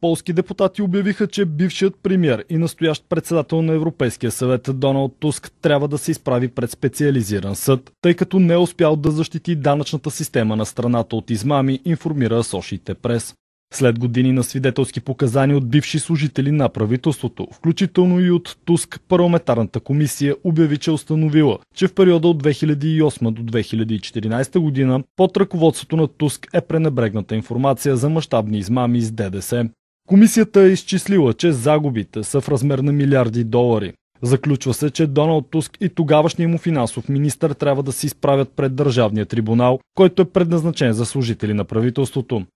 Полски депутати обявиха, че бившият премьер и настоящ председател на Европейския съвет Доналд Туск трябва да се изправи пред специализиран съд, тъй като не е успял да защити данъчната система на страната от измами, информира Сошите Прес. След години на свидетелски показания от бивши служители на правителството, включително и от Туск, парламентарната комисия обяви, че е установила, че в периода от 2008 до 2014 година под ръководството на Туск е пренебрегната информация за мащабни измами с ДДС. Комисията е изчислила, че загубите са в размер на милиарди долари. Заключва се, че Доналд Туск и тогавашния му финансов министр трябва да се изправят пред Държавния трибунал, който е предназначен за служители на правителството.